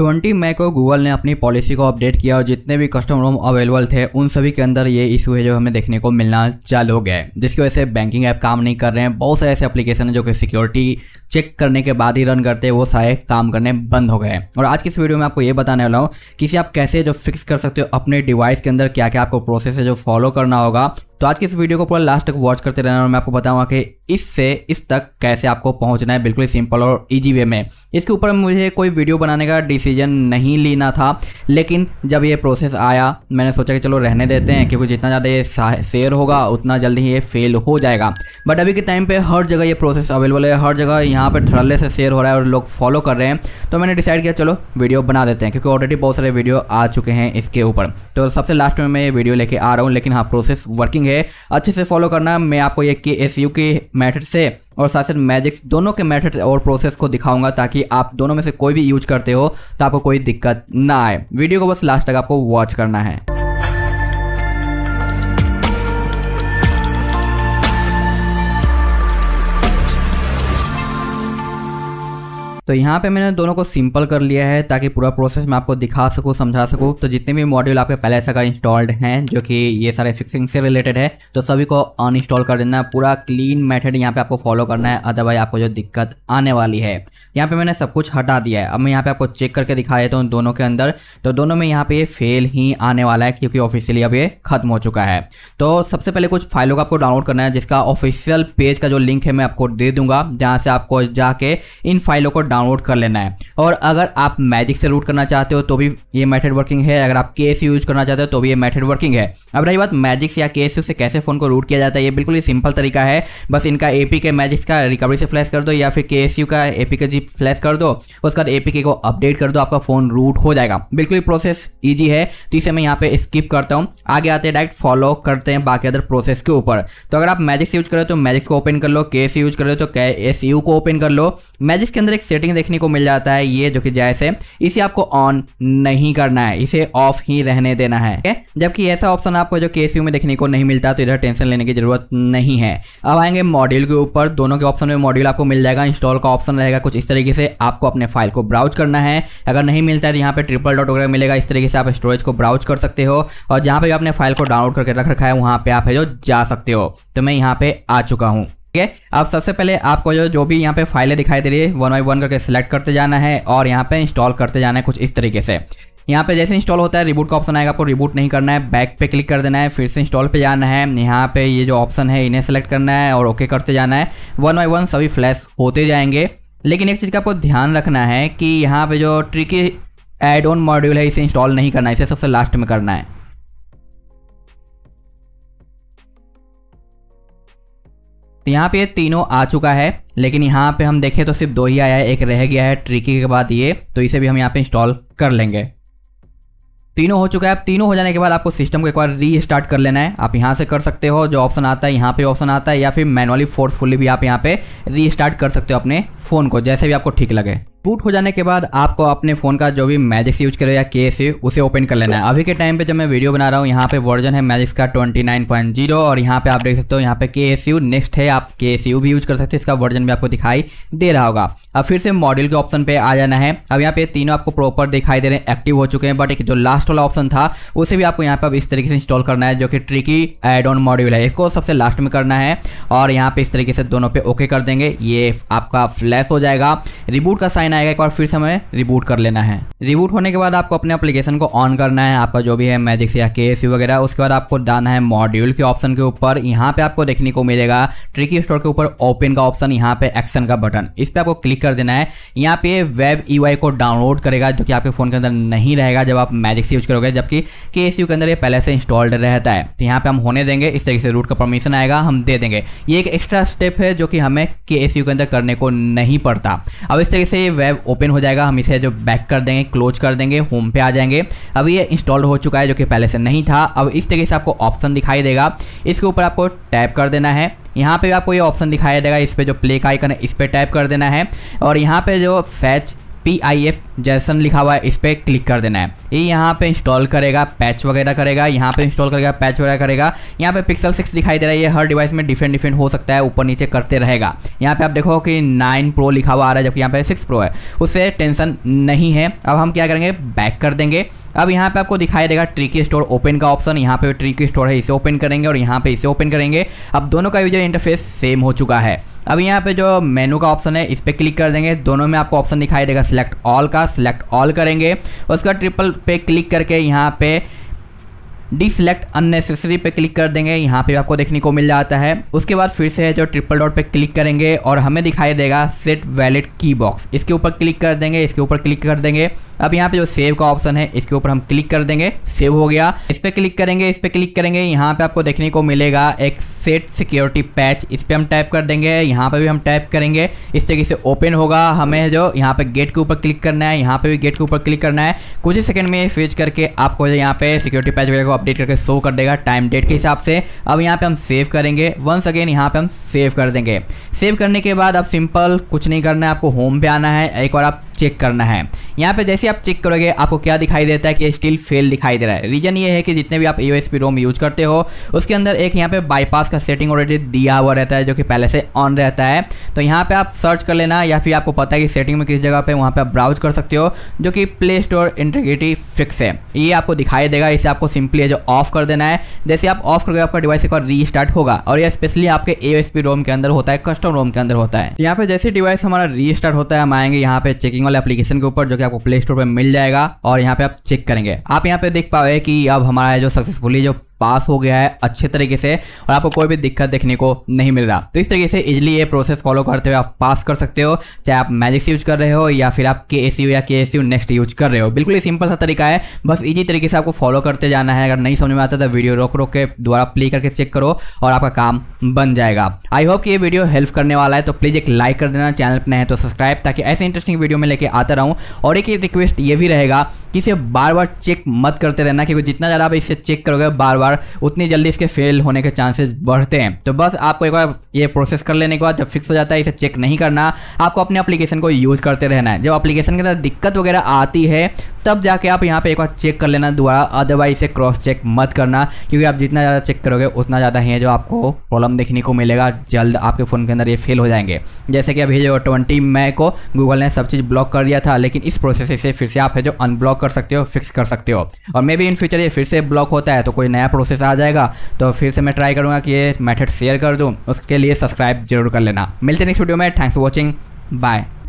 twenty मई को Google ने अपनी पॉलिसी को अपडेट किया और जितने भी कस्टम रूम अवेलेबल थे उन सभी के अंदर ये इशू है जो हमें देखने को मिलना चालू हो गया है जिसकी वजह से बैंकिंग ऐप काम नहीं कर रहे हैं बहुत सारे ऐसे एप्लीकेशन हैं जो कि सिक्योरिटी चेक करने के बाद ही रन करते हैं वो सारे काम करने बंद हो गए और आज की इस वीडियो में आपको ये बताने वाला हूँ कि आप कैसे जो फिक्स कर सकते हो अपने डिवाइस के अंदर क्या क्या आपको प्रोसेस है जो फॉलो करना होगा तो आज की इस वीडियो को पूरा लास्ट तक वॉच करते रहना और मैं आपको बताऊंगा कि इससे इस तक कैसे आपको पहुंचना है बिल्कुल सिंपल और इजी वे में इसके ऊपर मुझे कोई वीडियो बनाने का डिसीजन नहीं लेना था लेकिन जब ये प्रोसेस आया मैंने सोचा कि चलो रहने देते हैं क्योंकि जितना ज़्यादा ये शेयर होगा उतना जल्दी ये फेल हो जाएगा बट अभी के टाइम पर हर जगह ये प्रोसेस अवेलेबल है हर जगह यहाँ यहाँ पर धड़ल्ले से शेयर हो रहा है और लोग फॉलो कर रहे हैं तो मैंने डिसाइड किया चलो वीडियो बना देते हैं क्योंकि ऑलरेडी बहुत सारे वीडियो आ चुके हैं इसके ऊपर तो सबसे लास्ट में मैं ये वीडियो लेके आ रहा हूँ लेकिन हाँ प्रोसेस वर्किंग है अच्छे से फॉलो करना मैं आपको ये के एस यू के मैथड से और साथ साथ मैजिक्स दोनों के मैथड और प्रोसेस को दिखाऊंगा ताकि आप दोनों में से कोई भी यूज करते हो तो आपको कोई दिक्कत ना आए वीडियो को बस लास्ट तक आपको वॉच करना है तो यहाँ पे मैंने दोनों को सिंपल कर लिया है ताकि पूरा प्रोसेस मैं आपको दिखा सकूँ समझा सकूँ तो जितने भी मॉड्यूल आपके पहले से अगर इंस्टॉल्ड हैं जो कि ये सारे फिक्सिंग से रिलेटेड है तो सभी को अनइंस्टॉल कर देना पूरा क्लीन मेथड यहाँ पे आपको फॉलो करना है अदरवाइज आपको जो दिक्कत आने वाली है यहाँ पे मैंने सब कुछ हटा दिया है अब मैं यहाँ पे आपको चेक करके दिखा देता हूँ दोनों के अंदर तो दोनों में यहाँ पे ये फेल ही आने वाला है क्योंकि ऑफिशियली अब ये खत्म हो चुका है तो सबसे पहले कुछ फाइलों का आपको डाउनलोड करना है जिसका ऑफिशियल पेज का जो लिंक है मैं आपको दे दूंगा जहाँ से आपको जाके इन फाइलों को डाउन डाउनलोड कर लेना है और अगर आप मैजिक से रूट करना चाहते हो तो भी ये मेथड वर्किंग है अगर आप केस यूज करना चाहते हो तो भी ये मेथड वर्किंग है अब रही बात मैजिक्स या केस से कैसे फ़ोन को रूट किया जाता है ये बिल्कुल ही सिंपल तरीका है बस इनका ए के मैजिक्स का रिकवरी से फ्लैश कर दो या फिर के एस यू का ए पी जी फ्लैश कर दो उसके बाद ए को अपडेट कर दो आपका फ़ोन रूट हो जाएगा बिल्कुल ही प्रोसेस ईजी है तो इसे मैं यहाँ पे स्किप करता हूँ आगे आते हैं डायरेक्ट फॉलो करते हैं बाकी अदर प्रोसेस के ऊपर तो अगर आप मैजिक्स यूज कर रहे हो तो मैजिक्स को ओपन कर लो के यूज कर रहे हो तो के को ओपन कर लो मैजिक्स के अंदर एक सेटिंग सेटिंग देखने को मिल जाता है ये जो कि जैसे इसे आपको ऑन नहीं करना है इसे ऑफ ही रहने देना है जबकि ऐसा ऑप्शन आपको जो के में देखने को नहीं मिलता तो इधर टेंशन लेने की जरूरत नहीं है अब आएंगे मॉड्यूल के ऊपर दोनों के ऑप्शन में मॉड्यूल आपको मिल जाएगा इंस्टॉल का ऑप्शन रहेगा कुछ इस तरीके से आपको अपने फाइल को ब्राउज करना है अगर नहीं मिलता है तो यहाँ पे ट्रिपल डॉट वगैरह मिलेगा इस तरीके से आप स्टोरेज को ब्राउज कर सकते हो और जहां पर आपने फाइल को डाउनलोड करके रख रखा है वहां पर आप जा सकते हो तो मैं यहाँ पे आ चुका हूँ ठीक है अब सबसे पहले आपको जो जो भी यहाँ पे फाइलें दिखाई दे रही है वन बाई वन करके सिलेक्ट करते जाना है और यहाँ पे इंस्टॉल करते जाना है कुछ इस तरीके से यहाँ पे जैसे इंस्टॉल होता है रिबूट का ऑप्शन आएगा आपको रिबूट नहीं करना है बैक पे क्लिक कर देना है फिर से इंस्टॉल पे जाना है यहाँ पे ये जो ऑप्शन है इन्हें सेलेक्ट करना है और ओके करते जाना है वन बाई वन सभी फ्लैश होते जाएंगे लेकिन एक चीज़ का आपको ध्यान रखना है कि यहाँ पे जो ट्रिकी एड ऑन मॉड्यूल है इसे इंस्टॉल नहीं करना है इसे सबसे लास्ट में करना है तो यहाँ पे ये तीनों आ चुका है लेकिन यहाँ पे हम देखें तो सिर्फ दो ही आया है एक रह गया है ट्रिकी के बाद ये तो इसे भी हम यहाँ पे इंस्टॉल कर लेंगे तीनों हो चुका है अब तीनों हो जाने के बाद आपको सिस्टम को एक बार री स्टार्ट कर लेना है आप यहाँ से कर सकते हो जो ऑप्शन आता है यहाँ पे ऑप्शन आता है या फिर मैनुअली फोर्सफुली भी आप यहाँ पे री स्टार्ट कर सकते हो अपने फ़ोन को जैसे भी आपको ठीक लगे बूट हो जाने के बाद आपको अपने फ़ोन का जो भी मैजिक्स यूज करो या केस है उसे ओपन कर लेना है अभी के टाइम पे जब मैं वीडियो बना रहा हूँ यहाँ पे वर्जन है मैजिक्स का 29.0 और यहाँ पे आप देख सकते हो यहाँ पे के नेक्स्ट है आप के भी यूज कर सकते हो इसका वर्जन भी आपको दिखाई दे रहा होगा अब फिर से मॉडल के ऑप्शन पे आ जाना है अब यहाँ पे तीनों आपको प्रॉपर दिखाई दे रहे हैं एक्टिव हो चुके हैं बट एक जो लास्ट वाला ऑप्शन था उसे भी आपको यहाँ पे अब इस तरीके से इंस्टॉल करना है जो कि ट्रिकी एड ऑन मॉड्यूल है इसको सबसे लास्ट में करना है और यहाँ पे इस तरीके से दोनों पे ओके कर देंगे ये आपका फ्लैश हो जाएगा रिबूट का साइन लाइन आएगा एक बार फिर से हमें रिबूट कर लेना है रिबूट होने के बाद आपको अपने एप्लीकेशन को ऑन करना है आपका जो भी है मैजिक्स या के वगैरह उसके बाद आपको जाना है मॉड्यूल के ऑप्शन के ऊपर यहाँ पे आपको देखने को मिलेगा ट्रिकी स्टोर के ऊपर ओपन का ऑप्शन यहाँ पे एक्शन का बटन इस पर आपको क्लिक कर देना है यहाँ पे वेब ई e को डाउनलोड करेगा जो कि आपके फ़ोन के अंदर नहीं रहेगा जब आप मैजिक्स यूज करोगे जबकि के के अंदर ये पहले से इंस्टॉल्ड रहता है तो यहाँ पे हम होने देंगे इस तरीके से रूट का परमिशन आएगा हम दे देंगे ये एक एक्स्ट्रा स्टेप है जो कि हमें के के अंदर करने को नहीं पड़ता अब इस तरीके से वेब ओपन हो जाएगा हम इसे जो बैक कर देंगे क्लोज कर देंगे होम पे आ जाएंगे अब ये इंस्टॉल हो चुका है जो कि पहले से नहीं था अब इस तरीके से आपको ऑप्शन दिखाई देगा इसके ऊपर आपको टैप कर देना है यहाँ पे आपको ये ऑप्शन दिखाया देगा इस पर जो प्ले का आइकन है इस पर टैप कर देना है और यहाँ पे जो फैच पी आई एफ जैसन लिखा हुआ है इस पर क्लिक कर देना है ये यहाँ पे इंस्टॉल करेगा पैच वगैरह करेगा यहाँ पे इंस्टॉल करेगा पैच वगैरह करेगा यहाँ पे पिक्सल सिक्स दिखाई दे रहा है ये हर डिवाइस में डिफरेंट डिफरेंट हो सकता है ऊपर नीचे करते रहेगा यहाँ पे आप देखो कि नाइन प्रो लिखा हुआ आ रहा है जबकि यहाँ पे सिक्स प्रो है उससे टेंशन नहीं है अब हम क्या करेंगे बैक कर देंगे अब यहाँ पे आपको दिखाई देगा ट्रिकी स्टोर ओपन का ऑप्शन यहाँ पे ट्रिकी स्टोर है इसे ओपन करेंगे और यहाँ पे इसे ओपन करेंगे अब दोनों का यूजर इंटरफेस सेम हो चुका है अब यहाँ पे जो मेनू का ऑप्शन है इस पर क्लिक कर देंगे दोनों में आपको ऑप्शन दिखाई देगा सिलेक्ट ऑल का सिलेक्ट ऑल करेंगे उसका ट्रिपल पे क्लिक करके यहाँ पे डिसलेक्ट अननेसेसरी पे क्लिक कर देंगे यहाँ पे आपको देखने को मिल जाता है उसके बाद फिर से जो ट्रिपल डॉट पे क्लिक करेंगे और हमें दिखाई देगा सेट वैलिड की बॉक्स इसके ऊपर क्लिक कर देंगे इसके ऊपर क्लिक कर देंगे अब यहाँ पे जो सेव का ऑप्शन है इसके ऊपर हम क्लिक कर देंगे सेव हो गया इस पर क्लिक करेंगे इस पर क्लिक करेंगे यहाँ पे आपको देखने को मिलेगा एक सेट सिक्योरिटी पैच इस पर हम टाइप कर देंगे यहाँ पे भी हम टाइप करेंगे इस तरीके से ओपन होगा हमें जो यहाँ पे गेट के ऊपर क्लिक करना है यहाँ पे भी गेट के ऊपर क्लिक करना है कुछ ही सेकंड में फेच करके आपको जो यहाँ पे सिक्योरिटी पैच वगैरह को अपडेट करके शो कर देगा टाइम डेट के हिसाब से अब यहाँ पे हम सेव करेंगे वंस अगेन यहाँ पे हम सेव कर देंगे सेव करने के बाद अब सिंपल कुछ नहीं करना है आपको होम पे आना है एक बार आप चेक करना है यहाँ पे जैसे आप चेक करोगे आपको क्या दिखाई देता है कि स्टिल फेल दिखाई दे रहा है रीजन ये है कि जितने भी आप यू रोम यूज करते हो उसके अंदर एक यहाँ पे बाईपास का सेटिंग ऑलरेडी दिया हुआ रहता है जो कि पहले से ऑन रहता है तो यहाँ पे आप सर्च कर लेना या फिर आपको पता है कि सेटिंग में किस जगह पर वहाँ पर आप ब्राउज कर सकते हो जो कि प्ले स्टोर इंटीग्रिटी फिक्स है ये आपको दिखाई देगा इसे आपको सिंपली जो ऑफ कर देना है जैसे आप ऑफ करोगे आपका डिवाइस एक बार रीस्टार्ट होगा और ये स्पेशली आपके ए रोम के अंदर होता है कस्टम रोम के अंदर होता है यहाँ पे जैसे डिवाइस हमारा रीस्टार्ट होता है हम आएंगे यहाँ पे चेकिंग वाले एप्लीकेशन के ऊपर जो कि आपको प्ले स्टोर पर मिल जाएगा और यहाँ पे आप चेक करेंगे आप यहाँ पे देख पाओगे कि अब हमारा जो सक्सेसफुली जो पास हो गया है अच्छे तरीके से और आपको कोई भी दिक्कत देखने को नहीं मिल रहा तो इस तरीके से इजिली ये प्रोसेस फॉलो करते हुए आप पास कर सकते हो चाहे आप मैजिक्स यूज कर रहे हो या फिर आप के या के नेक्स्ट यूज कर रहे हो बिल्कुल ही सिंपल सा तरीका है बस ईजी तरीके से आपको फॉलो करते जाना है अगर नहीं समझ में आता तो वीडियो रोक रोक के द्वारा प्ले करके चेक करो और आपका काम बन जाएगा आई होप ये वीडियो हेल्प करने वाला है तो प्लीज़ एक लाइक कर देना चैनल पर नहीं है तो सब्सक्राइब ताकि ऐसे इंटरेस्टिंग वीडियो में लेके आता रहूँ और एक रिक्वेस्ट ये भी रहेगा इसे बार बार चेक मत करते रहना क्योंकि जितना ज़्यादा आप इसे चेक करोगे बार बार उतनी जल्दी इसके फेल होने के चांसेस बढ़ते हैं तो बस आपको एक बार ये प्रोसेस कर लेने के बाद जब फिक्स हो जाता है इसे चेक नहीं करना आपको अपने अपलीकेशन को यूज़ करते रहना है जब अपलीकेशन के अंदर दिक्कत वगैरह आती है तब जाके आप यहाँ पे एक बार चेक कर लेना दोबारा अदरवाइज इसे क्रॉस चेक मत करना क्योंकि आप जितना ज़्यादा चेक करोगे उतना ज़्यादा ही जो आपको प्रॉब्लम देखने को मिलेगा जल्द आपके फ़ोन के अंदर ये फेल हो जाएंगे जैसे कि अभी जो ट्वेंटी मई को गूगल ने सब चीज़ ब्लॉक कर दिया था लेकिन इस प्रोसेस से फिर से आप है जो अनब्लॉक कर सकते हो फिक्स कर सकते हो और मे बी इन फ्यूचर ये फिर से ब्लॉक होता है तो कोई नया प्रोसेस आ जाएगा तो फिर से मैं ट्राई करूँगा कि ये मैथड शेयर कर दूँ उसके लिए सब्सक्राइब जरूर कर लेना मिलते नेक्स्ट वीडियो में थैंक्स फॉर वॉचिंग बाय